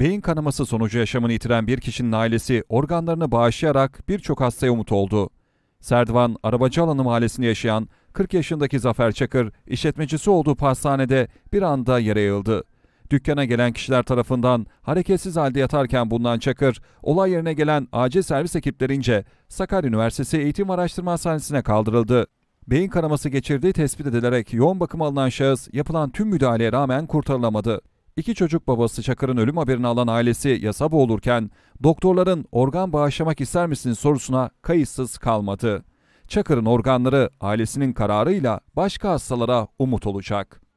Beyin kanaması sonucu yaşamını yitiren bir kişinin ailesi organlarını bağışlayarak birçok hastaya umut oldu. Serdivan, Arabacıalanı mahallesinde yaşayan 40 yaşındaki Zafer Çakır, işletmecisi olduğu pastanede bir anda yere yığıldı. Dükkana gelen kişiler tarafından hareketsiz halde yatarken bulunan Çakır, olay yerine gelen acil servis ekiplerince Sakarya Üniversitesi Eğitim Araştırma Hastanesi'ne kaldırıldı. Beyin kanaması geçirdiği tespit edilerek yoğun bakım alınan şahıs yapılan tüm müdahaleye rağmen kurtarılamadı. İki çocuk babası Çakır'ın ölüm haberini alan ailesi yasa boğulurken doktorların organ bağışlamak ister misin sorusuna kayıtsız kalmadı. Çakır'ın organları ailesinin kararıyla başka hastalara umut olacak.